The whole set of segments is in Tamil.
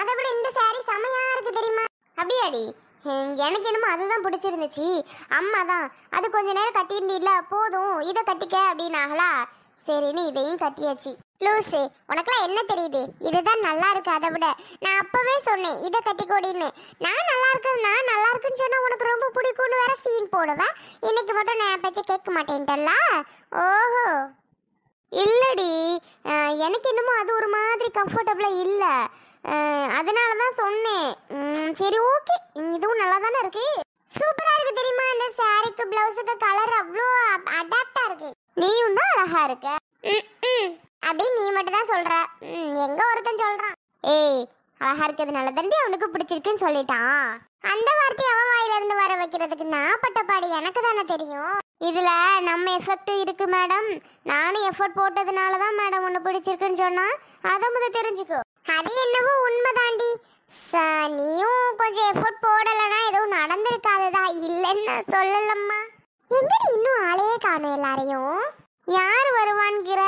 அதை விட இந்த சாரி செமையாக இருக்கு தெரியுமா அப்படியாடி எனக்கு என்னமோ அதுதான் பிடிச்சிருந்துச்சு அம்மா தான் அது கொஞ்ச நேரம் கட்டியிருந்தீல்ல போதும் இதை கட்டிக்க அப்படின்னாங்களா சரின்னு இதையும் கட்டியாச்சு லூசு உனக்குலாம் என்ன தெரியுது இதுதான் நல்லா இருக்கு அதை விட நான் அப்பவே சொன்னேன் இதை கட்டி கொடின்னு நான் நல்லா இருக்கேன் நான் நல்லா இருக்குன்னு சொன்னா உனக்கு ரொம்ப பிடிக்கும்னு வேற சீன் போடுவேன் இன்னைக்கு மட்டும் நான் பேச்சு கேட்க மாட்டேன்ட்டல்ல ஓஹோ இல்லடி எனக்கு என்னமோ அது ஒரு மாதிரி கம்ஃபர்டபுளாக இல்லை அதனால தான் சொன்னேன் சரி ஓகே இதுவும் நல்லா தானே இருக்கு சூப்பரா இருக்கு தெரியுமா இந்த சாரிக்கு பிளவுஸுக்கு கலர் அவ்வளோ அடாப்டா இருக்கு நீயும் தான் அழகா இருக்க அப்படி நீ மட்டும் தான் சொல்ற எங்க ஒருத்தன் சொல்றான் ஏய் அழகா இருக்கிறதுனால தாண்டி அவனுக்கு பிடிச்சிருக்குன்னு சொல்லிட்டான் அந்த வார்த்தை அவன் வாயில இருந்து வர வைக்கிறதுக்கு நான் பட்ட பாடி எனக்கு தானே தெரியும் இதுல நம்ம எஃபெக்ட் இருக்கு மேடம் நானும் எஃபர்ட் போட்டதுனால தான் மேடம் ஒன்று பிடிச்சிருக்குன்னு சொன்னா அதை முதல் தெரிஞ்சுக்கோ அது என்னவோ உண்மைதாண்டி நீயும் கொஞ்சம் எஃபோர்ட் போடலைன்னா எதுவும் நடந்திருக்காததா இல்லைன்னு சொல்லலம்மா எங்கடி இன்னும் ஆளையே காணும் எல்லாரையும் யார் வருவான்கிற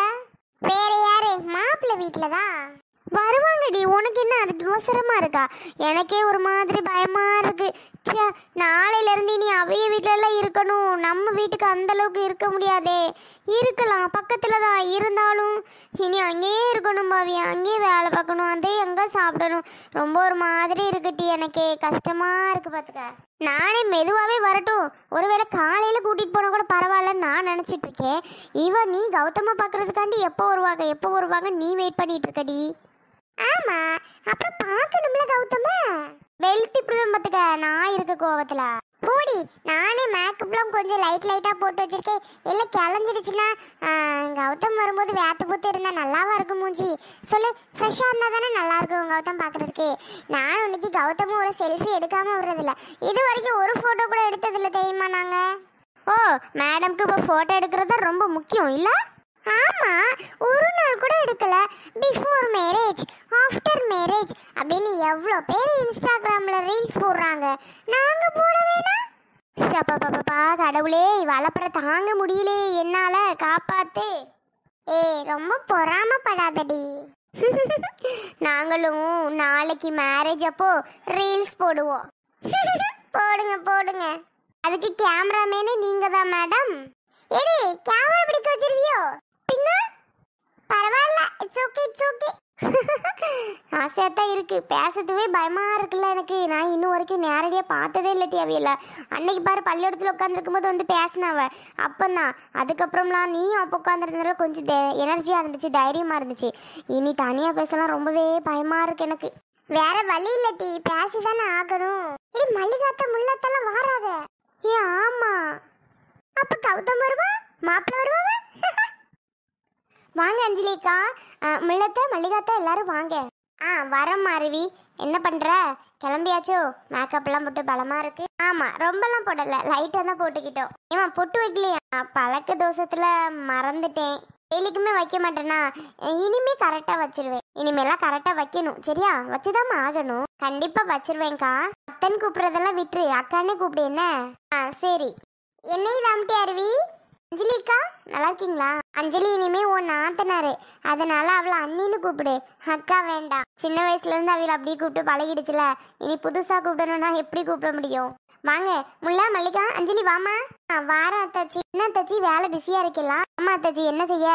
வேற யாரு மாப்பிள்ளை வீட்டில் தான் வருவாங்கடி உனக்கு என்ன அதுக்கு அவசரமா இருக்கா எனக்கே ஒரு மாதிரி பயமா இருக்கு ச்சே நாளையிலேருந்து இனி அவைய வீட்டிலலாம் இருக்கணும் நம்ம வீட்டுக்கு அந்தளவுக்கு இருக்க முடியாதே இருக்கலாம் பக்கத்தில் தான் இருந்தாலும் இனி அங்கேயே இருக்கணும் பாவி அங்கேயே வேலை பார்க்கணும் அதே எங்கே சாப்பிடணும் ரொம்ப ஒரு மாதிரி இருக்குட்டி எனக்கே கஷ்டமாக இருக்குது பார்த்துக்க நானே மெதுவாகவே வரட்டும் ஒருவேளை காலையில் கூட்டிகிட்டு போனால் கூட பரவாயில்லன்னு நான் நினச்சிட்ருக்கேன் இவன் நீ கௌதமாக பார்க்குறதுக்காண்டி எப்போ வருவாங்க எப்போ வருவாங்க நீ வெயிட் பண்ணிகிட்டு இருக்கடி ஆமா அப்புறம் பார்க்கணும்ல கௌதம வெளுத்தி பிரதம்பத்துக்க நான் இருக்க கோவத்துல போடி நானே மேக்கப்லாம் கொஞ்சம் லைட் லைட்டாக போட்டு வச்சிருக்கேன் இல்லை கிளஞ்சிடுச்சுன்னா கௌதம் வரும்போது வேத்து பூத்து இருந்தால் நல்லாவா இருக்கும் மூஞ்சி சொல்லு ஃப்ரெஷ்ஷாக இருந்தால் தானே நல்லா இருக்கும் கௌதம் பாக்குறதுக்கு நானும் இன்னைக்கு கௌதமும் ஒரு செல்ஃபி எடுக்காமல் இல்ல இது வரைக்கும் ஒரு ஃபோட்டோ கூட இல்ல தெரியுமா நாங்கள் ஓ மேடம்க்கு இப்போ ஃபோட்டோ எடுக்கிறது ரொம்ப முக்கியம் இல்லை ஆமா ஒரு நாள் கூட எடுக்கல பிஃபோர் மேரேஜ் ஆஃப்டர் மேரேஜ் அப்படின்னு எவ்வளோ பேர் இன்ஸ்டாகிராம்ல ரீல்ஸ் போடுறாங்க நாங்க போடவேனா வேணாம் ஷப்பப்பப்பா கடவுளே வளப்பற தாங்க முடியலே என்னால காப்பாத்து ஏ ரொம்ப பொறாமப்படாதடி நாங்களும் நாளைக்கு மேரேஜ் அப்போ ரீல்ஸ் போடுவோம் போடுங்க போடுங்க அதுக்கு கேமராமேனே நீங்க தான் மேடம் எடி கேமரா பிடிக்க வச்சிருவியோ மாட்டீங்கன்னா பரவாயில்ல இட்ஸ் ஓகே இட்ஸ் ஓகே ஆசையாக தான் இருக்குது பேசுறதுவே பயமாக இருக்குல்ல எனக்கு நான் இன்னும் வரைக்கும் நேரடியாக பார்த்ததே இல்லாட்டி அவையில் அன்னைக்கு பாரு பள்ளியோடத்தில் உட்காந்துருக்கும் போது வந்து அப்போ தான் அதுக்கப்புறம்லாம் நீயும் அப்போ உட்காந்துருந்ததுல கொஞ்சம் எனர்ஜியாக இருந்துச்சு தைரியமாக இருந்துச்சு இனி தனியாக பேசலாம் ரொம்பவே பயமாக இருக்கு எனக்கு வேற வழி இல்லட்டி பேசி தானே ஆகணும் இடி மல்லிகாத்த முள்ளத்தெல்லாம் வாராத ஏ ஆமா அப்போ கௌதம் வருவா மாப்பிள்ள வருவாவா வாங்க அஞ்சலிக்கா முள்ளத்தை மல்லிகாத்தா எல்லாரும் வாங்க ஆ வரம் அருவி என்ன பண்ணுற கிளம்பியாச்சோ மேக்கப்லாம் போட்டு பலமாக இருக்கு ஆமாம் ரொம்பலாம் போடலை லைட்டாக தான் போட்டுக்கிட்டோம் ஏமா பொட்டு வைக்கலையா பழக்க தோசத்தில் மறந்துட்டேன் டெய்லிக்குமே வைக்க மாட்டேனா இனிமே கரெக்டாக வச்சிருவேன் இனிமேலாம் கரெக்டாக வைக்கணும் சரியா வச்சுதான் ஆகணும் கண்டிப்பாக வச்சிருவேன்க்கா அத்தன் கூப்பிட்றதெல்லாம் விட்டுரு அக்கானே கூப்பிடு என்ன ஆ சரி என்னையும் தாமட்டி அருவி அஞ்சலிக்கா நல்லா இருக்கீங்களா அஞ்சலி இனிமே உன் நாத்தனாரு அதனால அவளை அண்ணின்னு கூப்பிடு அக்கா வேண்டாம் சின்ன வயசுல இருந்து அவளை அப்படியே கூப்பிட்டு பழகிடுச்சுல இனி புதுசா கூப்பிடணும்னா எப்படி கூப்பிட முடியும் வாங்க முல்லா மல்லிகா அஞ்சலி வாமா வார அத்தாச்சி என்ன அத்தாச்சி வேலை பிஸியா இருக்கலாம் அம்மா அத்தாச்சி என்ன செய்ய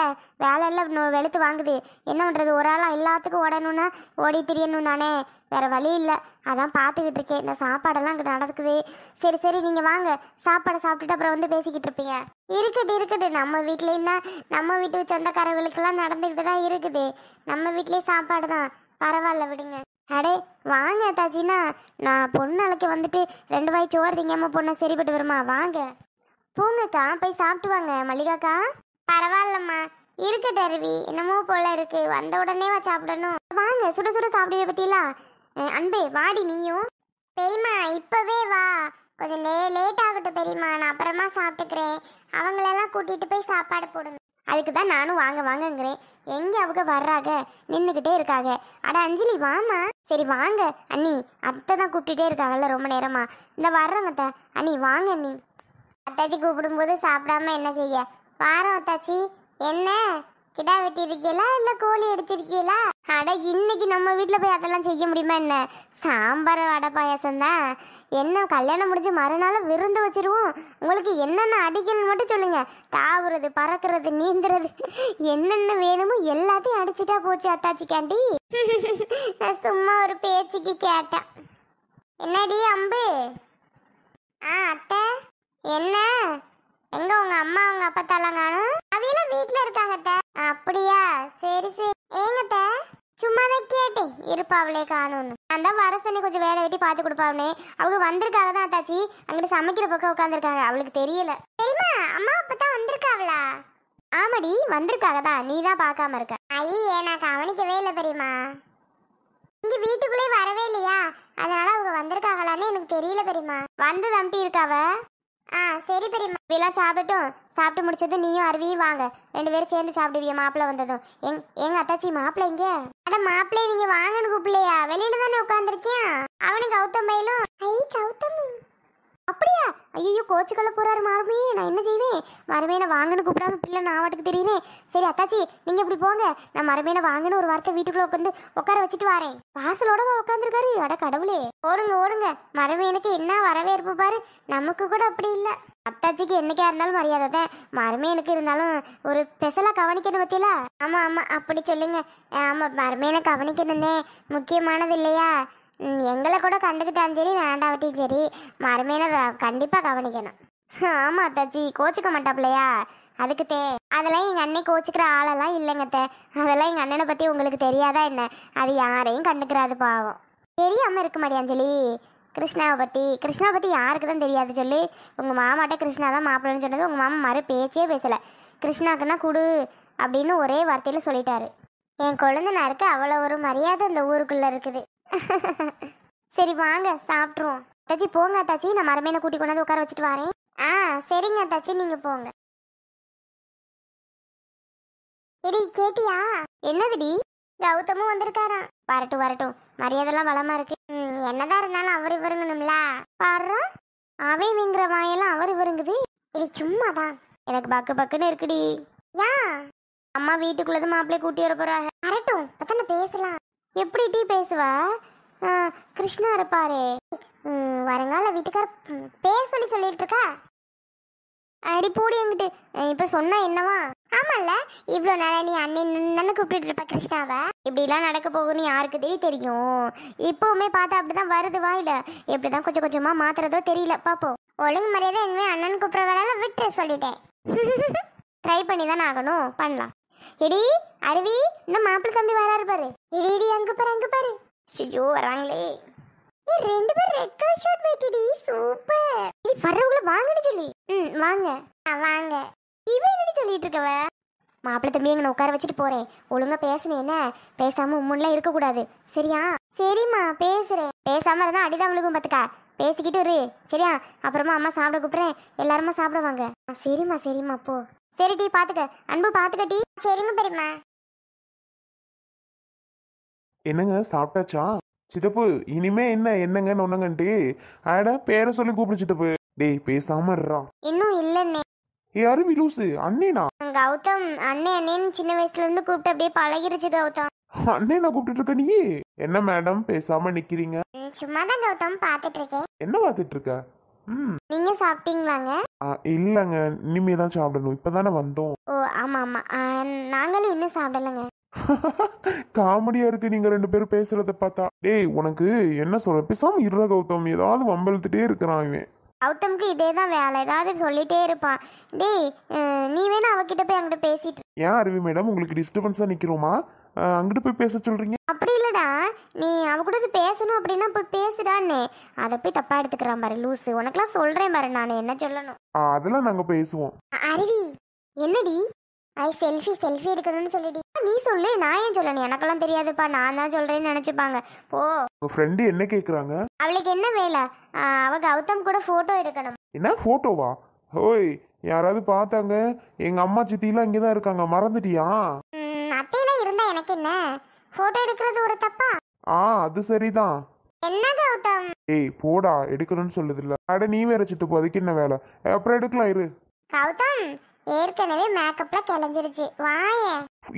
வேலை எல்லாம் வெளுத்து வாங்குது என்ன பண்ணுறது ஒரு ஆளாக எல்லாத்துக்கும் ஓடணும்னா ஓடி திரியணும் தானே வேற வழி இல்லை அதான் பார்த்துக்கிட்டு இருக்கேன் இந்த சாப்பாடெல்லாம் இங்கே நடக்குது சரி சரி நீங்கள் வாங்க சாப்பாடை சாப்பிட்டுட்டு அப்புறம் வந்து பேசிக்கிட்டு இருப்பீங்க இருக்கட்டு இருக்கட்டு நம்ம வீட்லேயும் தான் நம்ம வீட்டு சொந்தக்காரர்களுக்கெல்லாம் நடந்துக்கிட்டு தான் இருக்குது நம்ம வீட்லேயே சாப்பாடு தான் பரவாயில்ல விடுங்க அடே வாங்க தாஜினா நான் பொண்ணு அழைக்க வந்துட்டு ரெண்டு வாய் சோறு திங்காம பொண்ணை சரிப்பட்டு வருமா வாங்க போங்கக்கா போய் சாப்பிட்டு வாங்க மல்லிகாக்கா பரவாயில்லம்மா இருக்க டருவி என்னமோ போல இருக்கு வந்த உடனே வா சாப்பிடணும் வாங்க சுட சுட சாப்பிடுவே பத்தியலா அன்பே வாடி நீயும் பெரியமா இப்பவே வா கொஞ்சம் லே லேட் ஆகட்டும் பெரியமா நான் அப்புறமா சாப்பிட்டுக்கிறேன் அவங்களெல்லாம் கூட்டிகிட்டு போய் சாப்பாடு போடுங்க அதுக்கு தான் நானும் வாங்க வாங்கங்கிறேன் எங்க அவங்க வர்றாங்க நின்றுக்கிட்டே இருக்காங்க அட அஞ்சலி வாமா சரி வாங்க அண்ணி அத்தை தான் கூப்பிட்டுட்டே இருக்காங்கல்ல ரொம்ப நேரமா இந்த வர்றோங்க அத்தை அண்ணி வாங்க அண்ணி அத்தாச்சி கூப்பிடும்போது சாப்பிடாம என்ன செய்ய வாரம் அத்தாச்சி என்ன கிடா வெட்டியிருக்கீங்களா இல்லை கோழி அடிச்சிருக்கீங்களா அட இன்னைக்கு நம்ம வீட்டில் போய் அதெல்லாம் செய்ய முடியுமா என்ன சாம்பார் வடை பாயாசம் தான் என்ன கல்யாணம் முடிஞ்சு மறுநாள் விருந்து வச்சிருவோம் உங்களுக்கு என்னென்ன அடிக்கணும்னு மட்டும் சொல்லுங்கள் தாவுறது பறக்கிறது நீந்துறது என்னென்ன வேணுமோ எல்லாத்தையும் அடிச்சிட்டா போச்சு அத்தாச்சி கேண்டி நான் சும்மா ஒரு பேச்சுக்கு கேட்டேன் என்னடி அம்பு ஆ அத்தை என்ன எங்க உங்க அம்மா உங்க அப்பா தலங்கானும் அவையெல்லாம் வீட்டில் இருக்காங்க பெருசு ஏங்கத்த சும்மா தான் கேட்டேன் இருப்பா அவளே காணும்னு நான் தான் வர சொன்னி கொஞ்சம் வேலை வெட்டி பார்த்து கொடுப்பாவுனே அவங்க வந்திருக்காக தான் அத்தாச்சி அங்கிட்டு சமைக்கிற பக்கம் உட்காந்துருக்காங்க அவளுக்கு தெரியல தெரியுமா அம்மா அப்போ தான் வந்திருக்காவளா ஆமாடி வந்திருக்காக தான் நீ தான் பார்க்காம இருக்க ஐயே நான் கவனிக்கவே இல்லை பெரியமா இங்கே வீட்டுக்குள்ளே வரவே இல்லையா அதனால அவங்க வந்திருக்காங்களான்னு எனக்கு தெரியல தெரியுமா வந்து தம்பிட்டு இருக்காவ ஆ சரி பெரியம்மா இப்பெல்லாம் சாப்பிட்டும் சாப்பிட்டு முடிச்சதும் நீயும் அருவியும் வாங்க ரெண்டு பேரும் சேர்ந்து சாப்பிடுவிய மாப்பிள்ளை வந்ததும் எங் எங்க அத்தாச்சி மாப்பிள்ளை இங்கே அட மாப்பிள்ளை நீங்க வாங்கன்னு கூப்பிடலையா வெளியில தானே உட்காந்துருக்கியா அவனுக்கு கௌதம் பயிலும் ஐ கௌதம் அப்படியா ஐயோ கோச்சுக்கொள்ள போறாரு மாறுமே நான் என்ன செய்வேன் மறுமையான வாங்கன்னு கூப்பிடாம பிள்ளை நான் வாட்டுக்கு தெரியுறேன் சரி அத்தாச்சி நீங்க இப்படி போங்க நான் மறுமையினை வாங்கன்னு ஒரு வார்த்தை வீட்டுக்குள்ள உட்காந்து உட்கார வச்சுட்டு வரேன் வாசலோட உட்காந்துருக்காரு அட கடவுளே ஓடுங்க ஓடுங்க மறுமையனுக்கு என்ன வரவேற்பு பாரு நமக்கு கூட அப்படி இல்லை அத்தாச்சிக்கு என்னைக்கா இருந்தாலும் மரியாதை தான் மருமையனுக்கு இருந்தாலும் ஒரு ஸ்பெஷலாக கவனிக்கணும் பத்தியில ஆமா ஆமா அப்படி சொல்லுங்க ஆமாம் மருமையனை கவனிக்கணும்னே முக்கியமானது இல்லையா எங்களை கூட கண்டுக்கிட்டான்னு சரி வேண்டாவட்டியும் சரி மறுமையின கண்டிப்பாக கவனிக்கணும் ஆமாம் தச்சி கோச்சிக்க மாட்டாப்லையா தே அதெல்லாம் எங்கள் அண்ணன் கோச்சிக்கிற ஆளெல்லாம் இல்லைங்க தே அதெல்லாம் எங்கள் அண்ணனை பற்றி உங்களுக்கு தெரியாதா என்ன அது யாரையும் கண்டுக்கிறாது பாவம் தெரியாமல் இருக்க மாட்டியாஞ்சலி கிருஷ்ணாவை பற்றி கிருஷ்ணாவை பற்றி யாருக்கு தான் தெரியாது சொல்லி உங்கள் மாமாட்ட கிருஷ்ணா தான் மாப்பிள்ளன்னு சொன்னது உங்கள் மாமா மறு பேச்சே பேசலை கிருஷ்ணாக்குன்னா கொடு அப்படின்னு ஒரே வார்த்தையில் சொல்லிட்டாரு என் குழந்தைனாருக்கு அவ்வளோ ஒரு மரியாதை இந்த ஊருக்குள்ளே இருக்குது சரி வாங்க சாப்பிட்ருவோம் தச்சி போங்க தச்சி நான் மரமேனை கூட்டி கொண்டாந்து உட்கார வச்சுட்டு வரேன் ஆ சரிங்க தச்சி நீங்க போங்க எடி கேட்டியா என்னதுடி கௌதமும் வந்திருக்காராம் வரட்டும் வரட்டும் எல்லாம் வளமா இருக்கு என்னதான் இருந்தாலும் அவர் இவருங்கணும்ல பாரு அவை இவங்கிற வாயெல்லாம் அவர் இவருங்குது இது சும்மாதான் எனக்கு பக்கு பக்குன்னு இருக்குடி யா அம்மா வீட்டுக்குள்ளது மாப்பிள்ளை கூட்டி வர போறாங்க வரட்டும் பத்தான பேசலாம் எப்படி டீ பேசுவ கிருஷ்ணா இருப்பாரே வருங்கால வீட்டுக்கார பேர் சொல்லி சொல்லிட்டு இருக்கா அடி போடி எங்கிட்டு இப்போ சொன்னா என்னவா ஆமால்ல இவ்வளோ நாளா நீ அண்ணன் கூப்பிட்டு இருப்ப கிருஷ்ணாவை இப்படிலாம் நடக்க போகுன்னு யாருக்கு தெரிய தெரியும் இப்போவுமே பார்த்தா அப்படிதான் வருது வாயில எப்படிதான் கொஞ்சம் கொஞ்சமா மாத்துறதோ தெரியல பாப்போம் ஒழுங்கு மரியாதை எங்கேயும் அண்ணன் கூப்பிட்ற வேலை விட்டு சொல்லிட்டேன் ட்ரை பண்ணி தானே ஆகணும் பண்ணலாம் இடி அருவி இந்த மாப்பிள்ள தம்பி வராரு பாரு இடி இடி அங்க பாரு அங்க பாரு ஐயோ வராங்களே ஏ ரெண்டு பேர் ரெட் கலர் ஷர்ட் வெட்டிடி சூப்பர் இடி வரவங்கள வாங்கன்னு சொல்லி ம் வாங்க வாங்க இவ என்னடி சொல்லிட்டு இருக்கவ மாப்பிள்ள தம்பி எங்க உட்கார வச்சுட்டு போறேன் ஒழுங்கா பேசுனேன் என்ன பேசாம இருக்க இருக்கக்கூடாது சரியா சரிம்மா பேசுறேன் பேசாம இருந்தா அடிதான் விழுகும் பாத்துக்கா பேசிக்கிட்டு இரு சரியா அப்புறமா அம்மா சாப்பிட கூப்பிடுறேன் எல்லாருமா சாப்பிடுவாங்க சரிம்மா சரிம்மா போ சரி டி பாத்துக்க அன்பு பாத்துக்க டி சரிங்க பெரியம்மா என்னங்க சாப்பிட்டாச்சா சித்தப்பு இனிமே என்ன என்னங்கன்னு ஒண்ணுங்கன்ட்டு ஆடா பேரை சொல்லி கூப்பிடு சித்தப்பு டேய் பேசாம இருறா இன்னும் இல்லன்னே யாரு விலூசு அண்ணேனா கௌதம் அண்ணே அண்ணேன்னு சின்ன வயசுல இருந்து கூப்பிட்டு அப்படியே பழகிருச்சு கௌதம் அண்ணே நான் கூப்பிட்டு இருக்க நீ என்ன மேடம் பேசாம நிக்கிறீங்க சும்மா தான் கௌதம் பாத்துட்டு இருக்கேன் என்ன பாத்துட்டு இருக்க ம் நீங்க சாப்பிட்டீங்களாங்க இல்லைங்க இனிமே தான் சாப்பிடணும் இப்பதானே வந்தோம் ஓ ஆமா ஆமா நாங்களும் இன்னும் சாப்பிடலங்க காமெடியா இருக்கு நீங்க ரெண்டு பேரும் பேசுறத பார்த்தா டேய் உனக்கு என்ன சொல்ற பேசாம இருற கௌதம் ஏதாவது வம்பழுத்துட்டே இருக்கிறான் இவன் கௌதமுக்கு இதே தான் வேலை ஏதாவது சொல்லிட்டே இருப்பான் டேய் நீ வேணா அவகிட்ட போய் அங்கிட்ட பேசிட்டு ஏன் அருவி மேடம் உங்களுக்கு டிஸ்டர்பன்ஸா நிக்கிறோமா அங்கிட்டு போய் பேச சொல்றீங்க அப்படி இல்லடா நீ அவ கூட இது பேசணும் அப்படின்னா போய் பேசுடான்னு அதை போய் தப்பா எடுத்துக்கிறான் பாரு லூசு உனக்கெல்லாம் சொல்றேன் பாரு நான் என்ன சொல்லணும் அதெல்லாம் நாங்க பேசுவோம் அருவி என்னடி ஐ செல்ஃபி செல்ஃபி எடுக்கணும்னு சொல்லிடி நீ சொல்லு நான் ஏன் சொல்லணும் எனக்கெல்லாம் தெரியாதுப்பா நான் தான் சொல்றேன்னு நினைச்சுப்பாங்க போ உங்க ஃப்ரெண்டு என்ன கேக்குறாங்க அவளுக்கு என்ன வேலை அவ கௌதம் கூட போட்டோ எடுக்கணும் என்ன போட்டோவா ஓய் யாராவது பார்த்தாங்க எங்க அம்மா சித்தி இங்கே தான் இருக்காங்க மறந்துட்டியா தானே போட்டோ எடுக்கிறது ஒரு தப்பா ஆ அது சரிதான் என்ன கௌதம் ஏய் போடா எடுக்கணும்னு சொல்லுது சொல்லுதில்ல அட நீ வேற சித்து அதுக்கு என்ன வேலை அப்புறம் எடுக்கலாம் இரு கௌதம் ஏற்கனவே மேக்கப்ல கிளஞ்சிருச்சு வாயே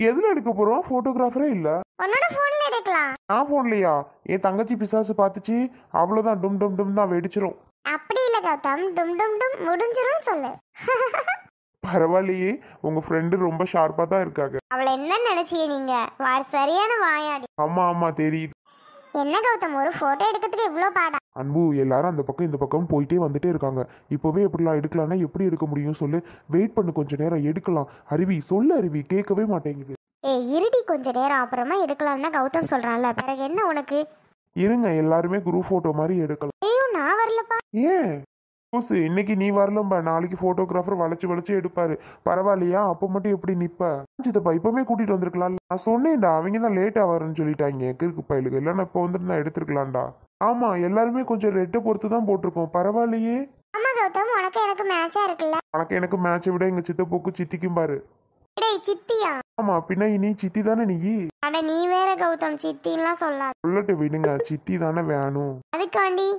எதுல எடுக்க போறோம் போட்டோகிராஃபரே இல்ல உன்னோட போன்ல எடுக்கலாம் நான் போன்லயா என் தங்கச்சி பிசாசு பாத்துச்சு அவ்வளவுதான் டும் டும் டும் தான் வெடிச்சிரும் அப்படி இல்ல கௌதம் டும் டும் டும் முடிஞ்சிரும் சொல்லு பரவாயில்லையே உங்க ஃப்ரெண்டு ரொம்ப ஷார்ப்பா தான் இருக்காங்க அவளை என்ன நினைச்சிய நீங்க வார் சரியான வாயாடி ஆமா ஆமா தெரியுது என்ன கௌதம் ஒரு போட்டோ எடுக்கிறதுக்கு இவ்வளோ பாடா அன்பு எல்லாரும் அந்த பக்கம் இந்த பக்கம் போயிட்டே வந்துட்டே இருக்காங்க இப்போவே எப்படிலாம் எடுக்கலாம்னா எப்படி எடுக்க முடியும் சொல்லு வெயிட் பண்ணு கொஞ்ச நேரம் எடுக்கலாம் அருவி சொல்லு அருவி கேட்கவே மாட்டேங்குது ஏ இருடி கொஞ்ச நேரம் அப்புறமா எடுக்கலாம் தான் கௌதம் சொல்றான்ல பிறகு என்ன உனக்கு இருங்க எல்லாருமே குரூப் போட்டோ மாதிரி எடுக்கலாம் ஐயோ நான் வரலப்பா ஏன் லூசு இன்னைக்கு நீ வரலம்பா நாளைக்கு ஃபோட்டோகிராஃபர் வளைச்சு வளைச்சு எடுப்பாரு பரவாயில்லையா அப்போ மட்டும் எப்படி நிப்ப சித்தப்பா இப்பவுமே கூட்டிட்டு வந்திருக்கலாம் நான் சொன்னேன்டா அவங்க தான் லேட் ஆவாருன்னு சொல்லிட்டாங்க கிறுக்கு பயலுக்கு இல்லைன்னா இப்போ வந்துருந்தா நான் எடுத்துருக்கலாம்டா ஆமா எல்லாருமே கொஞ்சம் ரெட்டை பொறுத்து தான் போட்டிருக்கோம் பரவாயில்லையே ஆமா கௌதம் உனக்கு எனக்கு மேட்சா இருக்குல்ல உனக்கு எனக்கு மேட்சை விட எங்க சித்தப்போக்கு சித்திக்கும் பாரு டேய் சித்தியா ஆமா பின்ன நீ சித்தி தானே நீ அட நீ வேற கௌதம் சித்தின்லாம் சொல்லாத சொல்லட்டு விடுங்க சித்தி தானே வேணும் அதுக்காண்டி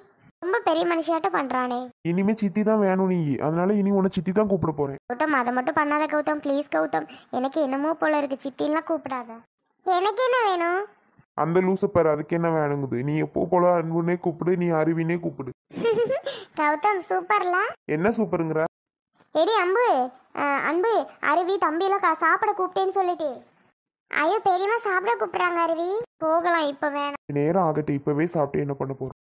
ரொம்ப பெரிய மனுஷியாட்டம் பண்றானே இனிமே சித்தி தான் வேணும் நீ அதனால இனி உன்னை சித்தி தான் கூப்பிட போறேன் கௌதம் அதை மட்டும் பண்ணாத கௌதம் ப்ளீஸ் கௌதம் எனக்கு என்னமோ போல இருக்கு சித்தின்லாம் கூப்பிடாத எனக்கு என்ன வேணும் அந்த லூசு அதுக்கு என்ன வேணுங்குது நீ எப்போ போல அன்புனே கூப்பிடு நீ அருவினே கூப்பிடு கௌதம் சூப்பர்ல என்ன சூப்பருங்கிற எடி அம்பு அஹ், அன்பு அருவி தம்பியெல்லாம் கா- சாப்பிட கூப்பிட்டேன்னு சொல்லிட்டு ஐயோ பெரியமா சாப்பிட கூப்பிடுறாங்க அருவி போகலாம் இப்ப வேணாம் நேரம் ஆகட்டும் இப்பவே சாப்பிட்டு என்ன பண்ண போறோம்